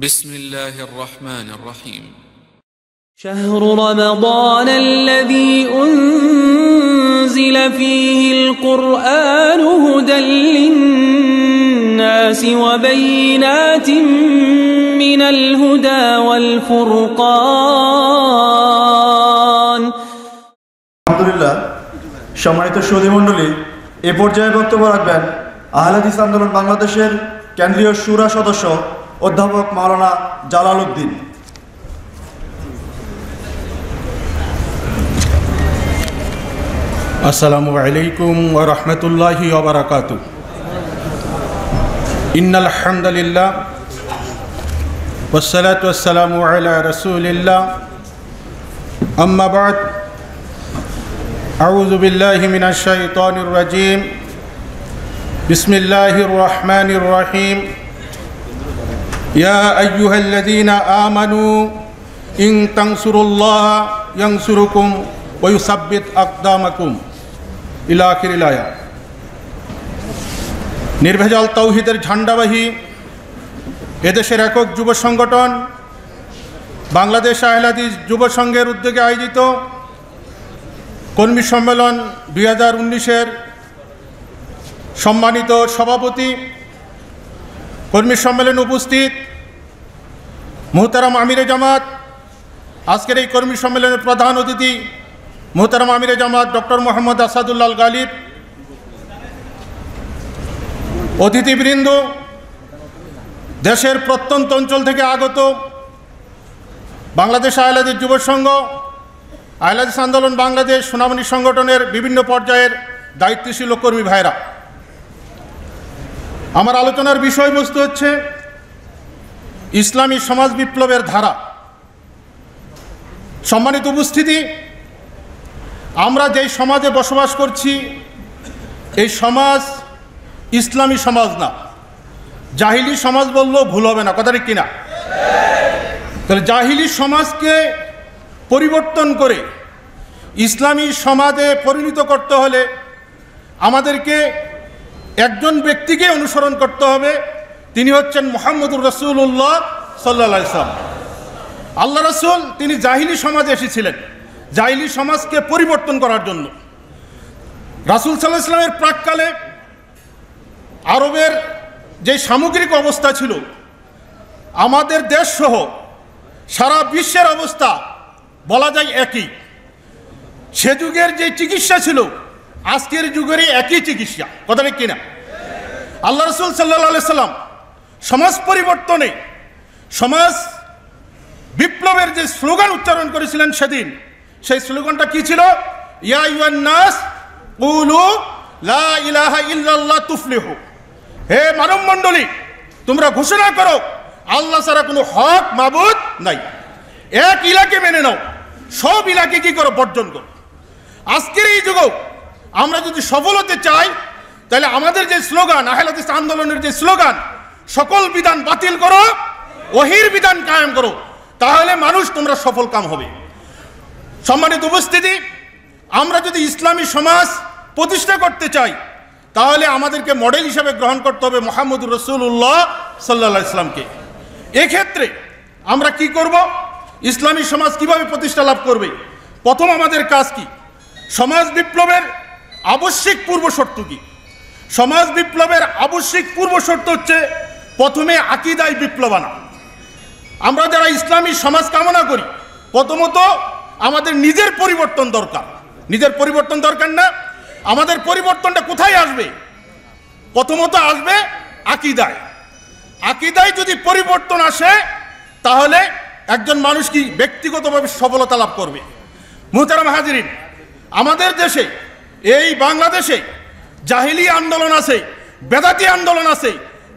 بسم الله الرحمن الرحيم شهر رمضان الذي أنزل فيه القرآن هدى للناس وبينات من الهدى والفرقان الحمد لله সম্মানিত সুদী মণ্ডলী এ পর্যায়ে বক্তব্য রাখবেন আহলাদিস আন্দোলন বাংলাদেশের কেন্দ্রীয় সুরা সদস্য অধ্যাপক মাওলানা জালালউদ্দিন আসসালামু আলাইকুম ওয়া রাহমাতুল্লাহি ওয়া বারাকাতু ইন্নাল হামদুলিল্লাহ والصلاة والسلام على رسول الله أما بعد أعوذ بالله من الشيطان الرجيم بسم الله الرحمن الرحيم يا أيها الذين آمنوا إن تنصروا الله ينصركم ويثبت أقدامكم إلى آخر الآية নির্ভেজাল তৌহিদের ঝান্ডাবাহী এদেশের একক যুব সংগঠন বাংলাদেশ আহলাদি যুব সংঘের উদ্যোগে আয়োজিত কর্মী সম্মেলন দুই হাজার উনিশের সম্মানিত সভাপতি কর্মী সম্মেলনে উপস্থিত মোহতারাম আমিরে জামাত আজকের এই কর্মী সম্মেলনের প্রধান অতিথি মোহতারাম আমিরে জামাত ডক্টর মোহাম্মদ আসাদুল্লাহ গালিব অতিথিবৃন্দ দেশের প্রত্যন্ত অঞ্চল থেকে আগত বাংলাদেশ আয়লাদের যুব সংঘ আয়লাদেশ আন্দোলন বাংলাদেশ সুনামণি সংগঠনের বিভিন্ন পর্যায়ের দায়িত্বশীল কর্মী ভাইরা আমার আলোচনার বিষয়বস্তু হচ্ছে ইসলামী সমাজ বিপ্লবের ধারা সম্মানিত উপস্থিতি আমরা যেই সমাজে বসবাস করছি এই সমাজ ইসলামী সমাজ না জাহিলি সমাজ বললেও ভুল হবে না কথাটা কিনা তাহলে জাহিলি সমাজকে পরিবর্তন করে ইসলামী সমাজে পরিণত করতে হলে আমাদেরকে একজন ব্যক্তিকে অনুসরণ করতে হবে তিনি হচ্ছেন মোহাম্মদুর রসুল্লাহ সাল্লা ইসলাম আল্লাহ রসুল তিনি জাহিলি সমাজে এসেছিলেন জাহিলি সমাজকে পরিবর্তন করার জন্য রাসুল সাল্লাহ ইসলামের প্রাককালে আরবের যে সামগ্রিক অবস্থা ছিল আমাদের দেশসহ সারা বিশ্বের অবস্থা বলা যায় একই সে যুগের যে চিকিৎসা ছিল আজকের যুগেরই একই চিকিৎসা কথা ঠিক কিনা আল্লাহ রসুল সাল্লা সাল্লাম সমাজ পরিবর্তনে সমাজ বিপ্লবের যে স্লোগান উচ্চারণ করেছিলেন সেদিন সেই স্লোগানটা কি ছিল ইয়া ইউয়ান নাস উলু লা ইলাহা ইল্লাল্লাহ তুফলিহ হে মানব মণ্ডলী তোমরা ঘোষণা করো আল্লাহ ছাড়া কোনো হক মাবুদ নাই এক ইলাকে মেনে নাও সব ইলাকে কি করো বর্জন করো আজকের এই যুগেও আমরা যদি সফল হতে চাই তাহলে আমাদের যে স্লোগান আহলাদিস আন্দোলনের যে স্লোগান সকল বিধান বাতিল করো অহির বিধান কায়েম করো তাহলে মানুষ তোমরা সফল কাম হবে সম্মানিত উপস্থিতি আমরা যদি ইসলামী সমাজ প্রতিষ্ঠা করতে চাই তাহলে আমাদেরকে মডেল হিসাবে গ্রহণ করতে হবে মোহাম্মদুর রসুল্লাহ সাল্লা ইসলামকে এক্ষেত্রে আমরা কি করব ইসলামী সমাজ কিভাবে প্রতিষ্ঠা লাভ করবে প্রথম আমাদের কাজ কি সমাজ বিপ্লবের আবশ্যিক পূর্ব শর্ত কি সমাজ বিপ্লবের আবশ্যিক পূর্ব শর্ত হচ্ছে প্রথমে আকিদায় বিপ্লব আনা আমরা যারা ইসলামী সমাজ কামনা করি প্রথমত আমাদের নিজের পরিবর্তন দরকার নিজের পরিবর্তন দরকার না আমাদের পরিবর্তনটা কোথায় আসবে প্রথমত আসবে আকিদায় আকিদায় যদি পরিবর্তন আসে তাহলে একজন মানুষ কি ব্যক্তিগতভাবে সফলতা লাভ করবে মোহতারাম হাজিরিন আমাদের দেশে এই বাংলাদেশে জাহিলি আন্দোলন আছে বেদাতি আন্দোলন আছে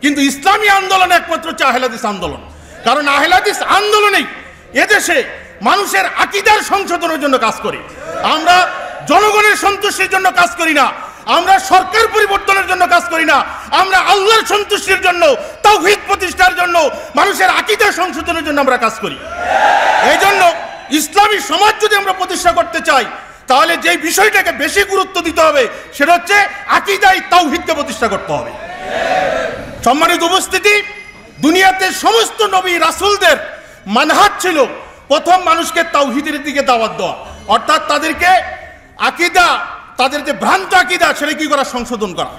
কিন্তু ইসলামী আন্দোলন একমাত্র হচ্ছে আহেলাদিস আন্দোলন কারণ আহেলাদিস আন্দোলনেই এদেশে মানুষের আকিদার সংশোধনের জন্য কাজ করি আমরা জনগণের সন্তুষ্টির জন্য কাজ করি না আমরা সরকার পরিবর্তনের জন্য কাজ করি না আমরা আল্লাহর সন্তুষ্টির জন্য তৌহিদ প্রতিষ্ঠার জন্য মানুষের আকিদার সংশোধনের জন্য আমরা কাজ করি এই জন্য ইসলামী সমাজ যদি আমরা প্রতিষ্ঠা করতে চাই তাহলে যে বিষয়টাকে বেশি গুরুত্ব দিতে হবে সেটা হচ্ছে আকিদাই তাওহিদকে প্রতিষ্ঠা করতে হবে সম্মানিত উপস্থিতি দুনিয়াতে সমস্ত নবী রাসুলদের মানহাত ছিল প্রথম মানুষকে তাওহিদের দিকে দাওয়াত দেওয়া অর্থাৎ তাদেরকে আকিদা তাদের যে ভ্রান্ত আকিদা সেটা কি করা সংশোধন করা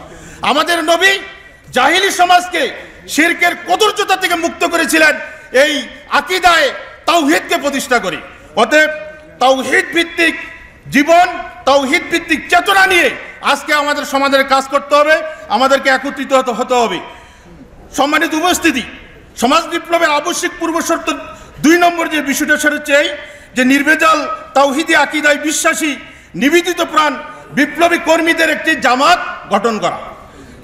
আমাদের নবী জাহিলি সমাজকে শিরকের কদর্যতা থেকে মুক্ত করেছিলেন এই আকিদায় তাওহিদকে প্রতিষ্ঠা করে অতএব তাওহিদ ভিত্তিক জীবন তৌহিদ ভিত্তিক চেতনা নিয়ে আজকে আমাদের সমাজের কাজ করতে হবে আমাদেরকে একত্রিত হতে হবে সম্মানিত উপস্থিতি সমাজ বিপ্লবের আবশ্যিক পূর্বশর্ত দুই নম্বর যে বিষয়টা সেটা হচ্ছে এই যে নির্বেজাল তাওহিদি আকিদায় বিশ্বাসী নিবেদিত প্রাণ বিপ্লবী কর্মীদের একটি জামাত গঠন করা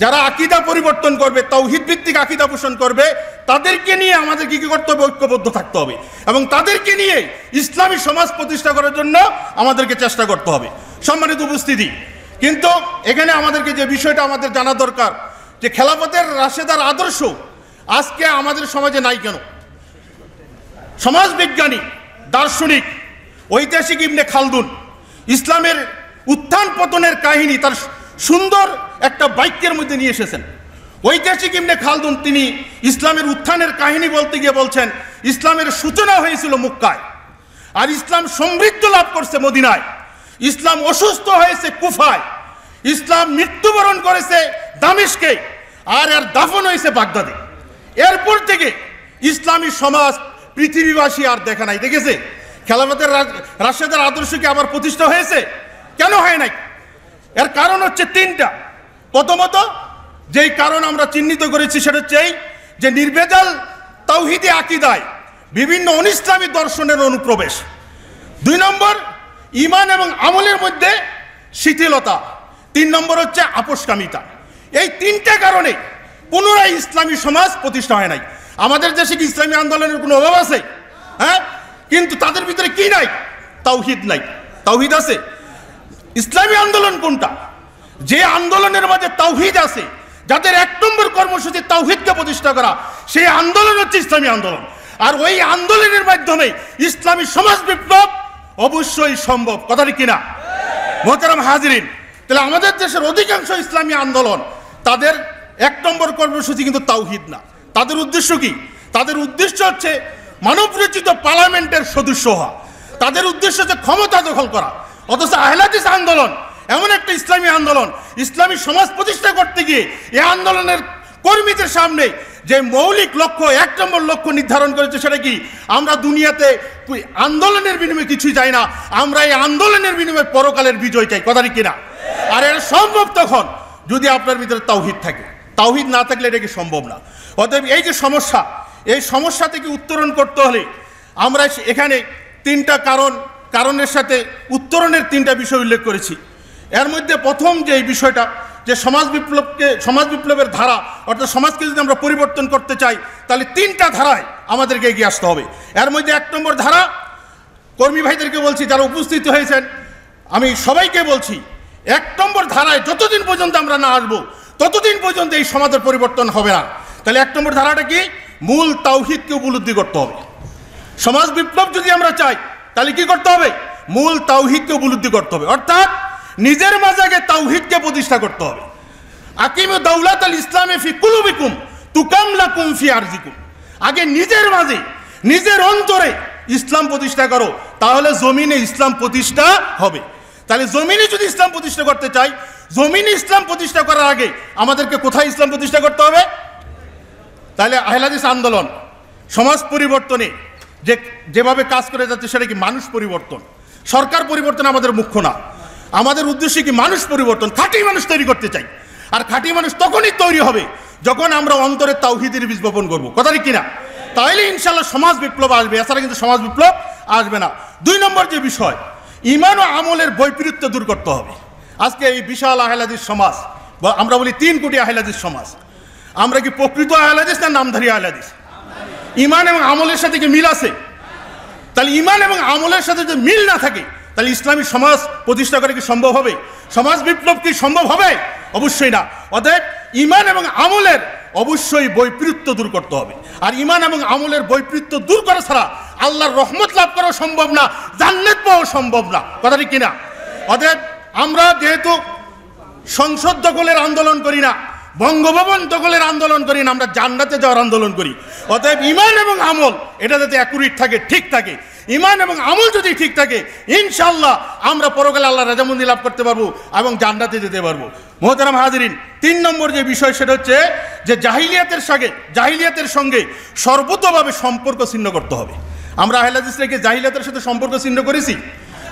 যারা আকিদা পরিবর্তন করবে তাও ভিত্তিক আকিদা পোষণ করবে তাদেরকে নিয়ে আমাদের কী কী কর্তব্য ঐক্যবদ্ধ থাকতে হবে এবং তাদেরকে নিয়ে ইসলামী সমাজ প্রতিষ্ঠা করার জন্য আমাদেরকে চেষ্টা করতে হবে সম্মানিত উপস্থিতি কিন্তু এখানে আমাদেরকে যে বিষয়টা আমাদের জানা দরকার যে খেলাপথের রাশেদার আদর্শ আজকে আমাদের সমাজে নাই কেন সমাজ বিজ্ঞানী দার্শনিক ঐতিহাসিক ইবনে খালদুন ইসলামের উত্থান পতনের কাহিনী তার সুন্দর একটা বাক্যের মধ্যে নিয়ে এসেছেন ঐতিহাসিক ইমনে খালদুন তিনি ইসলামের উত্থানের কাহিনী বলতে গিয়ে বলছেন ইসলামের সূচনা হয়েছিল মুক্কায় আর ইসলাম সমৃদ্ধ লাভ করছে মদিনায় ইসলাম অসুস্থ হয়েছে কুফায় ইসলাম মৃত্যুবরণ করেছে দামিশকে আর এর দাফন হয়েছে বাগদাদে এরপর থেকে ইসলামী সমাজ পৃথিবীবাসী আর দেখা নাই দেখেছে খেলাফতের রাশিয়াদের আদর্শ কি আবার প্রতিষ্ঠা হয়েছে কেন হয় নাই এর কারণ হচ্ছে তিনটা প্রথমত যেই কারণ আমরা চিহ্নিত করেছি সেটা হচ্ছে এই যে নির্ভেজাল তাওহিদে আকিদায় বিভিন্ন অনিসলামী দর্শনের অনুপ্রবেশ দুই নম্বর ইমান এবং আমলের মধ্যে শিথিলতা তিন নম্বর হচ্ছে আপোষকামিতা এই তিনটে কারণে পুনরায় ইসলামী সমাজ প্রতিষ্ঠা হয় নাই আমাদের দেশে কি ইসলামী আন্দোলনের কোনো অভাব আছে হ্যাঁ কিন্তু তাদের ভিতরে কি নাই তাওহিদ নাই তাওহিদ আছে ইসলামী আন্দোলন কোনটা যে আন্দোলনের মাঝে তাওহিদ আছে যাদের এক নম্বর কর্মসূচি তাওহিদকে প্রতিষ্ঠা করা সেই আন্দোলন হচ্ছে ইসলামী আন্দোলন আর ওই আন্দোলনের মাধ্যমে ইসলামী সমাজ বিপ্লব অবশ্যই সম্ভব কথাটি কিনা মোহতারাম হাজরিন তাহলে আমাদের দেশের অধিকাংশ ইসলামী আন্দোলন তাদের এক নম্বর কর্মসূচি কিন্তু তাওহিদ না তাদের উদ্দেশ্য কি তাদের উদ্দেশ্য হচ্ছে মানবরচিত পার্লামেন্টের সদস্য হওয়া তাদের উদ্দেশ্য হচ্ছে ক্ষমতা দখল করা অথচ আহলাদিস আন্দোলন এমন একটা ইসলামী আন্দোলন ইসলামী সমাজ প্রতিষ্ঠা করতে গিয়ে এই আন্দোলনের কর্মীদের সামনে যে মৌলিক লক্ষ্য এক নম্বর লক্ষ্য নির্ধারণ করেছে সেটা কি আমরা দুনিয়াতে আন্দোলনের বিনিময়ে কিছুই চাই না আমরা এই আন্দোলনের বিনিময়ে পরকালের বিজয় চাই কথাটি কিনা আর এটা সম্ভব তখন যদি আপনার ভিতরে তাওহিদ থাকে তাওহিদ না থাকলে এটা কি সম্ভব না অতএব এই যে সমস্যা এই সমস্যা থেকে উত্তরণ করতে হলে আমরা এখানে তিনটা কারণ কারণের সাথে উত্তরণের তিনটা বিষয় উল্লেখ করেছি এর মধ্যে প্রথম যে এই বিষয়টা যে সমাজ বিপ্লবকে সমাজ বিপ্লবের ধারা অর্থাৎ সমাজকে যদি আমরা পরিবর্তন করতে চাই তাহলে তিনটা ধারায় আমাদেরকে এগিয়ে আসতে হবে এর মধ্যে এক নম্বর ধারা কর্মী ভাইদেরকে বলছি যারা উপস্থিত হয়েছেন আমি সবাইকে বলছি এক নম্বর ধারায় যতদিন পর্যন্ত আমরা না আসবো ততদিন পর্যন্ত এই সমাজের পরিবর্তন হবে না তাহলে এক নম্বর ধারাটা কি মূল তাওহিদকে উপলব্ধি করতে হবে সমাজ বিপ্লব যদি আমরা চাই তাহলে কি করতে হবে মূল তাওহিদকে উপলব্ধি করতে হবে অর্থাৎ নিজের মাঝে আগে তাওহিদকে প্রতিষ্ঠা করতে হবে আকিম দৌলাত আল ইসলামে ফি কুলুবিকুম তুকাম লাকুম ফি আরজিকুম আগে নিজের মাঝে নিজের অন্তরে ইসলাম প্রতিষ্ঠা করো তাহলে জমিনে ইসলাম প্রতিষ্ঠা হবে তাহলে জমিনে যদি ইসলাম প্রতিষ্ঠা করতে চাই জমিনে ইসলাম প্রতিষ্ঠা করার আগে আমাদেরকে কোথায় ইসলাম প্রতিষ্ঠা করতে হবে তাহলে আহলাদিস আন্দোলন সমাজ পরিবর্তনে যে যেভাবে কাজ করে যাচ্ছে সেটা কি মানুষ পরিবর্তন সরকার পরিবর্তন আমাদের মুখ্য না আমাদের উদ্দেশ্যে কি মানুষ পরিবর্তন খাঁটি মানুষ তৈরি করতে চাই আর খাঁটি মানুষ তখনই তৈরি হবে যখন আমরা অন্তরে তাওহিদের বীজ বপন করবো কথা কিনা তাহলে ইনশাল্লাহ সমাজ বিপ্লব আসবে এছাড়া কিন্তু সমাজ বিপ্লব আসবে না দুই নম্বর যে বিষয় ইমান ও আমলের বৈপরীত্য দূর করতে হবে আজকে এই বিশাল আহলাদিস সমাজ বা আমরা বলি তিন কোটি আহলাদিস সমাজ আমরা কি প্রকৃত আহেলাদিস না নামধারী আহেলাদিস ইমান এবং আমলের সাথে কি মিল আছে তাহলে ইমান এবং আমলের সাথে যদি মিল না থাকে তাহলে ইসলামী সমাজ প্রতিষ্ঠা করা কি সম্ভব হবে সমাজ বিপ্লব কি সম্ভব হবে অবশ্যই না অতএব ইমান এবং আমলের অবশ্যই বৈপরীত্য দূর করতে হবে আর ইমান এবং আমলের বৈপৃত্য দূর করা ছাড়া আল্লাহর রহমত লাভ করা সম্ভব না জান্নাত পাওয়া সম্ভব না কথাটি কিনা অতএব আমরা যেহেতু সংসদ দখলের আন্দোলন করি না বঙ্গভবন দখলের আন্দোলন করি না আমরা জান্নাতে যাওয়ার আন্দোলন করি অতএব ইমান এবং আমল এটা যাতে অ্যাকুরেট থাকে ঠিক থাকে ইমান এবং আমল যদি ঠিক থাকে ইনশাল্লাহ আমরা পরকালে আল্লাহ রাজামন্দি লাভ করতে পারবো এবং জান্নাতে যেতে পারবো মোহতারাম হাজরিন তিন নম্বর যে বিষয় সেটা হচ্ছে যে জাহিলিয়াতের সঙ্গে জাহিলিয়াতের সঙ্গে সর্বতভাবে সম্পর্ক ছিন্ন করতে হবে আমরা আহলাদিসকে জাহিলিয়াতের সাথে সম্পর্ক ছিন্ন করেছি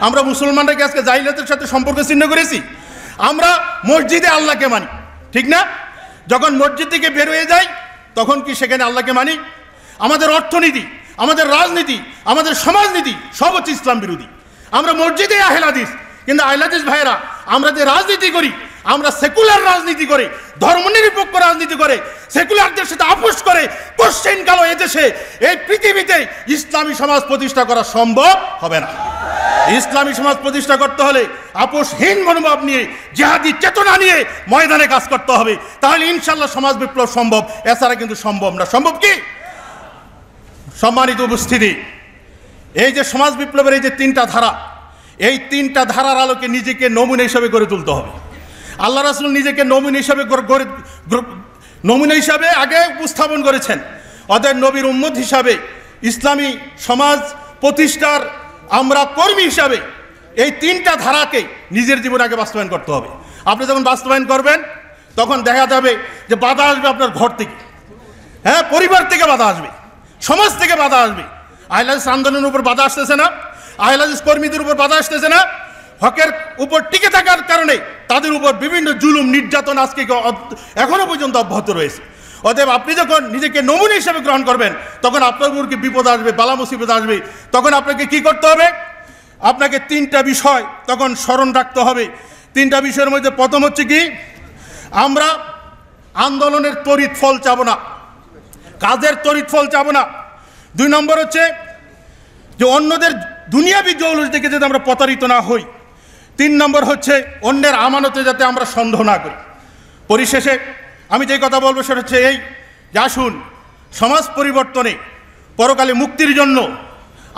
আমরা মুসলমানরাকে আজকে জাহিলিয়াতের সাথে সম্পর্ক ছিন্ন করেছি আমরা মসজিদে আল্লাহকে মানি ঠিক না যখন মসজিদ থেকে বের হয়ে যায় তখন কি সেখানে আল্লাহকে মানি আমাদের অর্থনীতি আমাদের রাজনীতি আমাদের সমাজনীতি সব হচ্ছে ইসলাম বিরোধী আমরা মসজিদে আহেলাদিস কিন্তু আহলাদিস ভাইরা আমরা যে রাজনীতি করি আমরা সেকুলার রাজনীতি করে ধর্মনিরপেক্ষ রাজনীতি করে সেকুলারদের সাথে আপোষ করে কোশ্চেন কালো এদেশে এই পৃথিবীতে ইসলামী সমাজ প্রতিষ্ঠা করা সম্ভব হবে না ইসলামী সমাজ প্রতিষ্ঠা করতে হলে আপোষহীন মনোভাব নিয়ে জেহাদি চেতনা নিয়ে ময়দানে কাজ করতে হবে তাহলে ইনশাল্লাহ সমাজ বিপ্লব সম্ভব এছাড়া কিন্তু সম্ভব না সম্ভব কি সম্মানিত উপস্থিতি এই যে সমাজ বিপ্লবের এই যে তিনটা ধারা এই তিনটা ধারার আলোকে নিজেকে নমুনা হিসাবে গড়ে তুলতে হবে আল্লাহ রাসুল নিজেকে নমুনা হিসাবে গড়ে নমুনা হিসাবে আগে উপস্থাপন করেছেন অদের নবীর উম্মত হিসাবে ইসলামী সমাজ প্রতিষ্ঠার আমরা কর্মী হিসাবে এই তিনটা ধারাকে নিজের জীবন আগে বাস্তবায়ন করতে হবে আপনি যখন বাস্তবায়ন করবেন তখন দেখা যাবে যে বাধা আসবে আপনার ঘর থেকে হ্যাঁ পরিবার থেকে বাধা আসবে সমাজ থেকে বাধা আসবে আইলাস আন্দোলনের উপর বাধা আসতেছে না আইলাস কর্মীদের উপর বাধা আসতেছে না হকের উপর টিকে থাকার কারণে তাদের উপর বিভিন্ন জুলুম নির্যাতন আজকে এখনো পর্যন্ত অব্যাহত রয়েছে অতএব আপনি যখন নিজেকে নমুনা হিসেবে গ্রহণ করবেন তখন আপনার উপরকে বিপদ আসবে বালা মুসিবত আসবে তখন আপনাকে কি করতে হবে আপনাকে তিনটা বিষয় তখন স্মরণ রাখতে হবে তিনটা বিষয়ের মধ্যে প্রথম হচ্ছে কি আমরা আন্দোলনের তরিত ফল চাব না কাজের তরিত ফল চাব না দুই নম্বর হচ্ছে যে অন্যদের দুনিয়াবি জৌলুস দেখে যাতে আমরা প্রতারিত না হই তিন নম্বর হচ্ছে অন্যের আমানতে যাতে আমরা সন্দেহ না করি পরিশেষে আমি যে কথা বলবো সেটা হচ্ছে এই যে আসুন সমাজ পরিবর্তনে পরকালে মুক্তির জন্য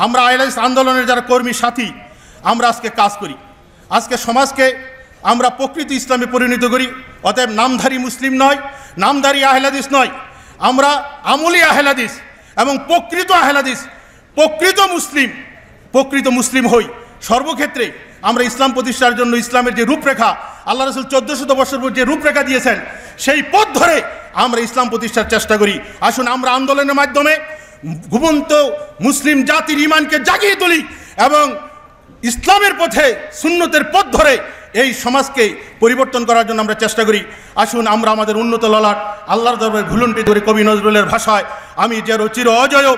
আমরা আইএলএস আন্দোলনের যারা কর্মী সাথী আমরা আজকে কাজ করি আজকে সমাজকে আমরা প্রকৃত ইসলামে পরিণত করি অতএব নামধারী মুসলিম নয় নামধারী আহলাদিস নয় আমরা আমলি আহলাদিস এবং প্রকৃত আহলাদিস প্রকৃত মুসলিম প্রকৃত মুসলিম হই সর্বক্ষেত্রে আমরা ইসলাম প্রতিষ্ঠার জন্য ইসলামের যে রূপরেখা আল্লাহ রসুল চোদ্দশত বছর যে রূপরেখা দিয়েছেন সেই পথ ধরে আমরা ইসলাম প্রতিষ্ঠার চেষ্টা করি আসুন আমরা আন্দোলনের মাধ্যমে ঘুমন্ত মুসলিম জাতির ইমানকে জাগিয়ে তুলি এবং ইসলামের পথে সুন্নতের পথ ধরে এই সমাজকে পরিবর্তন করার জন্য আমরা চেষ্টা করি আসুন আমরা আমাদের উন্নত ললাট আল্লাহর দরবার ভুলনটি ধরে কবি নজরুলের ভাষায় আমি যে রচির অজয়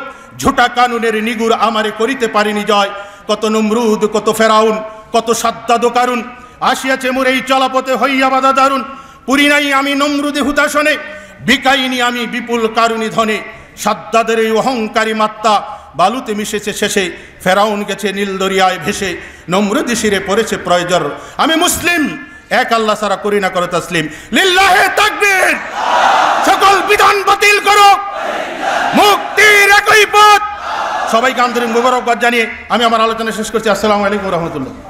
ঝোটা কানুনের নিগুর আমারে করিতে পারিনি জয় কত নমরুদ কত ফেরাউন কত সাদ্দাদ কারুন আসিয়াছে চেমুর এই চলাপথে হইয়া বাধা দারুণ পুরী নাই আমি নমরুদে হুতাসনে বিকাইনি আমি বিপুল কারুণী ধনে সাদ্দাদের এই অহংকারী মাত্তা বালুতে মিশেছে শেষে ফেরাউন গেছে নীল দরিয়ায় ভেসে নম্র দিশিরে পড়েছে প্রয়োজন আমি মুসলিম এক আল্লাহ সারা করি না করে তাসলিম লিল্লাহে তাকবীর সকল বিধান বাতিল করো মুক্তির একই পথ সবাইকে আন্দোলন মুবারকবাদ জানিয়ে আমি আমার আলোচনা শেষ করছি আসসালামু আলাইকুম রহমতুল্লাহ